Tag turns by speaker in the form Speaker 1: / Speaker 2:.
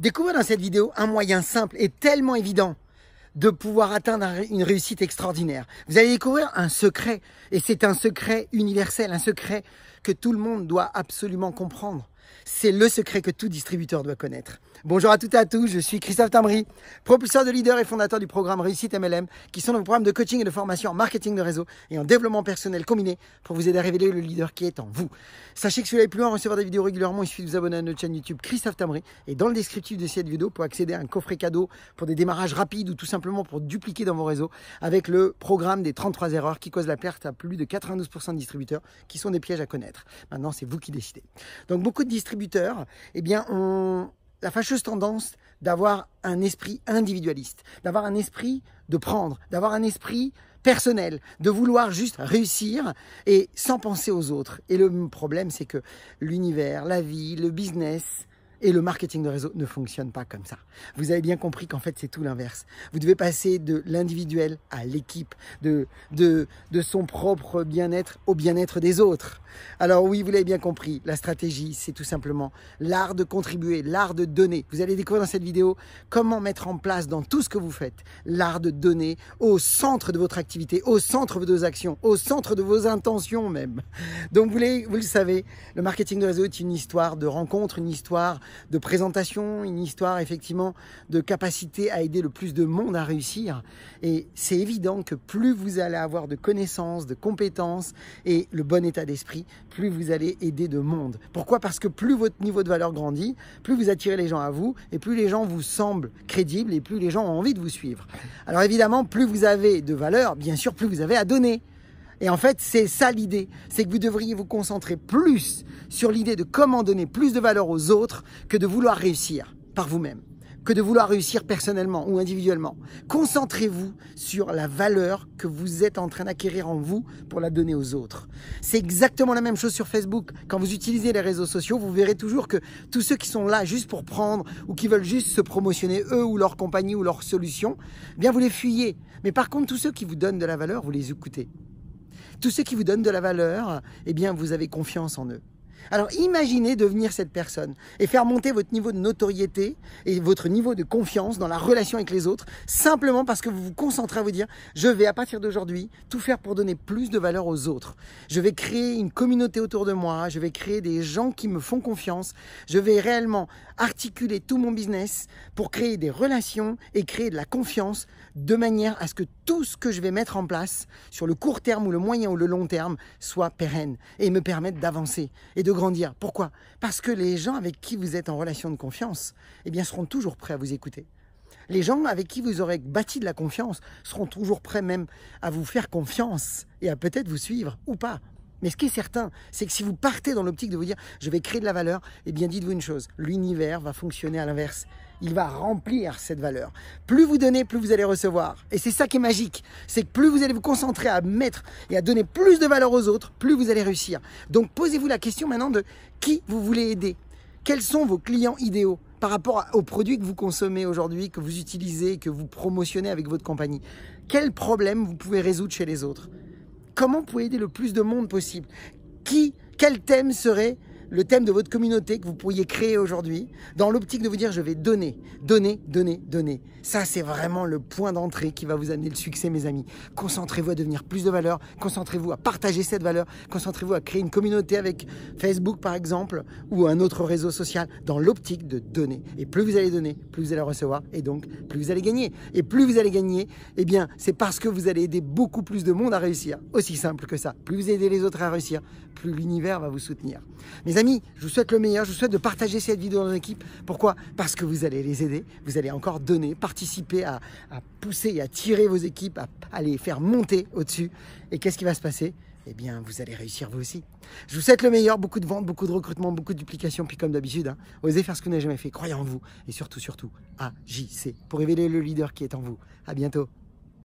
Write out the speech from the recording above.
Speaker 1: Découvrez dans cette vidéo un moyen simple et tellement évident de pouvoir atteindre une réussite extraordinaire. Vous allez découvrir un secret, et c'est un secret universel, un secret que tout le monde doit absolument comprendre. C'est le secret que tout distributeur doit connaître. Bonjour à toutes et à tous, je suis Christophe Tamry, propulseur de leader et fondateur du programme Réussite MLM, qui sont nos programmes de coaching et de formation en marketing de réseau et en développement personnel combiné pour vous aider à révéler le leader qui est en vous. Sachez que si vous voulez plus loin recevoir des vidéos régulièrement, il suffit de vous abonner à notre chaîne YouTube Christophe Tamry et dans le descriptif de cette vidéo pour accéder à un coffret cadeau pour des démarrages rapides ou tout simplement pour dupliquer dans vos réseaux avec le programme des 33 erreurs qui causent la perte à plus de 92% de distributeurs qui sont des pièges à connaître. Maintenant, c'est vous qui décidez. Donc beaucoup de distributeurs, eh bien, on la fâcheuse tendance d'avoir un esprit individualiste, d'avoir un esprit de prendre, d'avoir un esprit personnel, de vouloir juste réussir et sans penser aux autres. Et le problème, c'est que l'univers, la vie, le business, et le marketing de réseau ne fonctionne pas comme ça. Vous avez bien compris qu'en fait, c'est tout l'inverse. Vous devez passer de l'individuel à l'équipe, de, de, son propre bien-être au bien-être des autres. Alors oui, vous l'avez bien compris, la stratégie, c'est tout simplement l'art de contribuer, l'art de donner. Vous allez découvrir dans cette vidéo comment mettre en place dans tout ce que vous faites l'art de donner au centre de votre activité, au centre de vos actions, au centre de vos intentions même. Donc vous, vous le savez, le marketing de réseau est une histoire de rencontre, une histoire de présentation, une histoire effectivement de capacité à aider le plus de monde à réussir. Et c'est évident que plus vous allez avoir de connaissances, de compétences et le bon état d'esprit, plus vous allez aider de monde. Pourquoi Parce que plus votre niveau de valeur grandit, plus vous attirez les gens à vous et plus les gens vous semblent crédibles et plus les gens ont envie de vous suivre. Alors évidemment, plus vous avez de valeur, bien sûr, plus vous avez à donner. Et en fait, c'est ça l'idée. C'est que vous devriez vous concentrer plus sur l'idée de comment donner plus de valeur aux autres que de vouloir réussir par vous-même, que de vouloir réussir personnellement ou individuellement. Concentrez-vous sur la valeur que vous êtes en train d'acquérir en vous pour la donner aux autres. C'est exactement la même chose sur Facebook. Quand vous utilisez les réseaux sociaux, vous verrez toujours que tous ceux qui sont là juste pour prendre ou qui veulent juste se promotionner eux ou leur compagnie ou leur solution, eh bien vous les fuyez. Mais par contre, tous ceux qui vous donnent de la valeur, vous les écoutez tous ceux qui vous donnent de la valeur, eh bien, vous avez confiance en eux. Alors imaginez devenir cette personne et faire monter votre niveau de notoriété et votre niveau de confiance dans la relation avec les autres, simplement parce que vous vous concentrez à vous dire, je vais à partir d'aujourd'hui tout faire pour donner plus de valeur aux autres. Je vais créer une communauté autour de moi, je vais créer des gens qui me font confiance, je vais réellement articuler tout mon business pour créer des relations et créer de la confiance de manière à ce que tout ce que je vais mettre en place sur le court terme ou le moyen ou le long terme soit pérenne et me permette d'avancer et de de grandir. Pourquoi Parce que les gens avec qui vous êtes en relation de confiance, eh bien, seront toujours prêts à vous écouter. Les gens avec qui vous aurez bâti de la confiance seront toujours prêts même à vous faire confiance et à peut-être vous suivre ou pas. Mais ce qui est certain, c'est que si vous partez dans l'optique de vous dire je vais créer de la valeur, eh bien dites-vous une chose, l'univers va fonctionner à l'inverse il va remplir cette valeur. Plus vous donnez, plus vous allez recevoir. Et c'est ça qui est magique. C'est que plus vous allez vous concentrer à mettre et à donner plus de valeur aux autres, plus vous allez réussir. Donc posez-vous la question maintenant de qui vous voulez aider. Quels sont vos clients idéaux par rapport aux produits que vous consommez aujourd'hui, que vous utilisez, que vous promotionnez avec votre compagnie Quels problèmes vous pouvez résoudre chez les autres Comment vous pouvez aider le plus de monde possible Qui, quel thème serait le thème de votre communauté que vous pourriez créer aujourd'hui dans l'optique de vous dire je vais donner, donner, donner, donner. Ça, c'est vraiment le point d'entrée qui va vous amener le succès, mes amis. Concentrez-vous à devenir plus de valeur, concentrez-vous à partager cette valeur, concentrez-vous à créer une communauté avec Facebook, par exemple, ou un autre réseau social dans l'optique de donner. Et plus vous allez donner, plus vous allez recevoir, et donc plus vous allez gagner. Et plus vous allez gagner, eh bien, c'est parce que vous allez aider beaucoup plus de monde à réussir. Aussi simple que ça. Plus vous aidez les autres à réussir, plus l'univers va vous soutenir amis, je vous souhaite le meilleur, je vous souhaite de partager cette vidéo dans l'équipe. Pourquoi Parce que vous allez les aider, vous allez encore donner, participer à, pousser et à tirer vos équipes, à, aller les faire monter au-dessus. Et qu'est-ce qui va se passer eh bien, vous allez réussir vous aussi. Je vous souhaite le meilleur, beaucoup de ventes, beaucoup de recrutement, beaucoup de duplication, puis comme d'habitude, hein, osez faire ce que vous n'avez jamais fait, croyez en vous, et surtout, surtout, agissez pour révéler le leader qui est en vous. À bientôt.